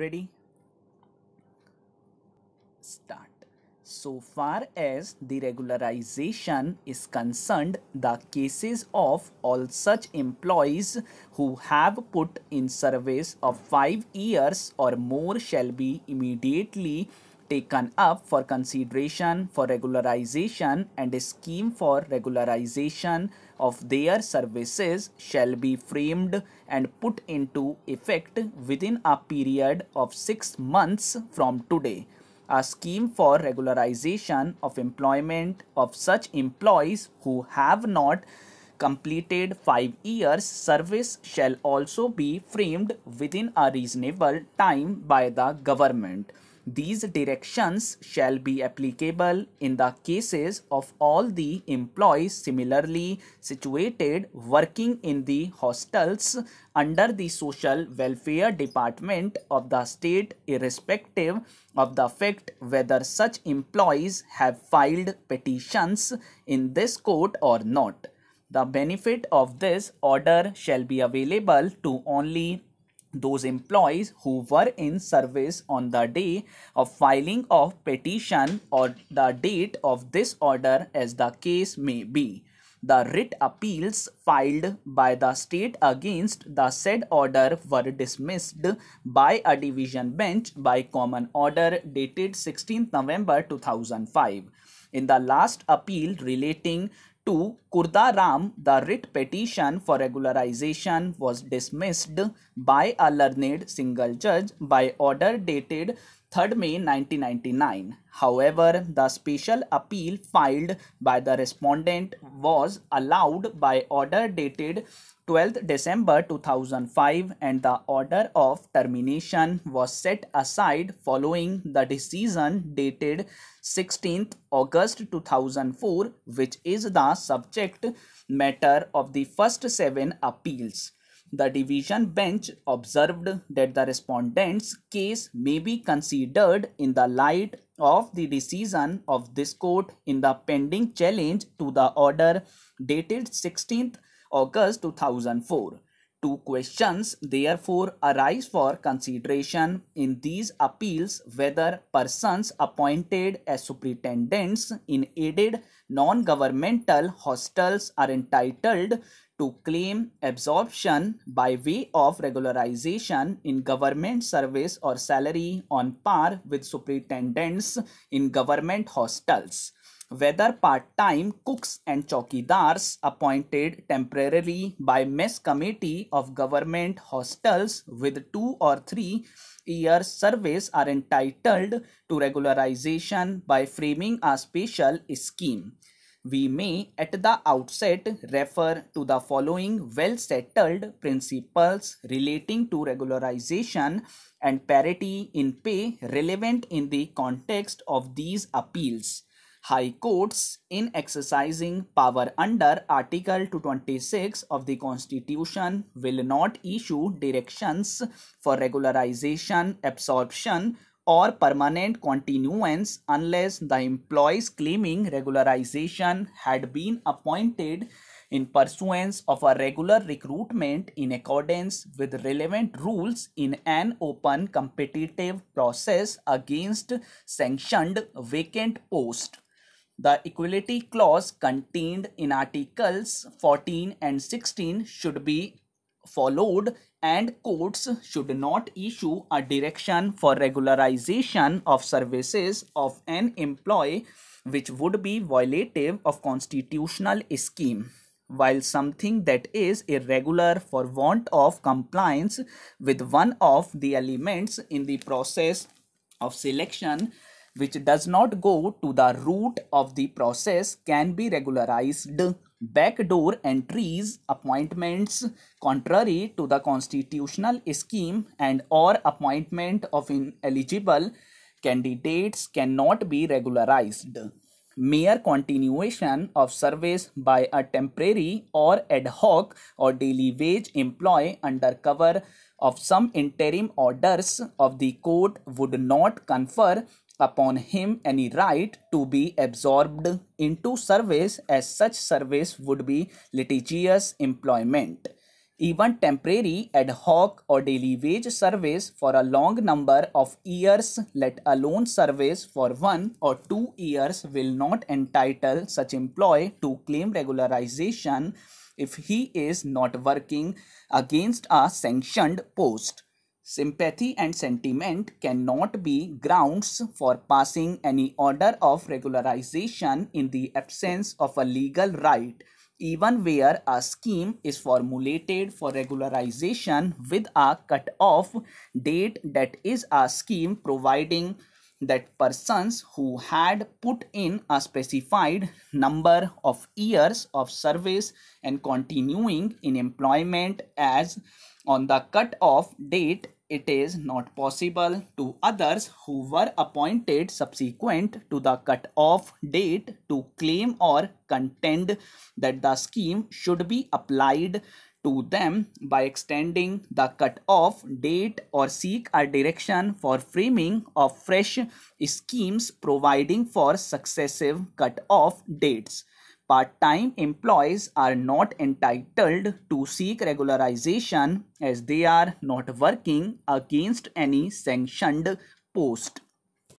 ready start so far as the regularization is concerned, the cases of all such employees who have put in service of 5 years or more shall be immediately taken up for consideration for regularization and a scheme for regularization of their services shall be framed and put into effect within a period of 6 months from today. A scheme for regularization of employment of such employees who have not completed 5 years service shall also be framed within a reasonable time by the government. These directions shall be applicable in the cases of all the employees similarly situated working in the hostels under the social welfare department of the state irrespective of the fact whether such employees have filed petitions in this court or not. The benefit of this order shall be available to only those employees who were in service on the day of filing of petition or the date of this order as the case may be. The writ appeals filed by the state against the said order were dismissed by a division bench by common order dated 16 November 2005. In the last appeal relating to Ram, the writ petition for regularization was dismissed by a learned single judge by order dated 3rd May 1999. However, the special appeal filed by the respondent was allowed by order dated 12th December 2005 and the order of termination was set aside following the decision dated 16th August 2004 which is the subject matter of the first seven appeals. The division bench observed that the respondent's case may be considered in the light of the decision of this court in the pending challenge to the order dated 16th August 2004. Two questions therefore arise for consideration in these appeals whether persons appointed as superintendents in aided non-governmental hostels are entitled to claim absorption by way of regularization in government service or salary on par with superintendents in government hostels whether part-time cooks and chowkidars appointed temporarily by mess committee of government hostels with two or three years service are entitled to regularization by framing a special scheme. We may at the outset refer to the following well-settled principles relating to regularization and parity in pay relevant in the context of these appeals. High Courts in exercising power under Article 226 of the Constitution will not issue directions for regularization, absorption, or permanent continuance unless the employees claiming regularization had been appointed in pursuance of a regular recruitment in accordance with relevant rules in an open competitive process against sanctioned vacant post. The equality clause contained in articles 14 and 16 should be followed and courts should not issue a direction for regularization of services of an employee which would be violative of constitutional scheme while something that is irregular for want of compliance with one of the elements in the process of selection which does not go to the root of the process can be regularized backdoor entries appointments contrary to the constitutional scheme and or appointment of ineligible candidates cannot be regularized mere continuation of service by a temporary or ad hoc or daily wage employee under cover of some interim orders of the court would not confer upon him any right to be absorbed into service as such service would be litigious employment. Even temporary ad hoc or daily wage service for a long number of years, let alone service for one or two years, will not entitle such employee to claim regularization if he is not working against a sanctioned post. Sympathy and sentiment cannot be grounds for passing any order of regularization in the absence of a legal right, even where a scheme is formulated for regularization with a cut-off date that is a scheme providing that persons who had put in a specified number of years of service and continuing in employment as on the cut-off date it is not possible to others who were appointed subsequent to the cut-off date to claim or contend that the scheme should be applied to them by extending the cut-off date or seek a direction for framing of fresh schemes providing for successive cut-off dates. Part-time employees are not entitled to seek regularization as they are not working against any sanctioned post.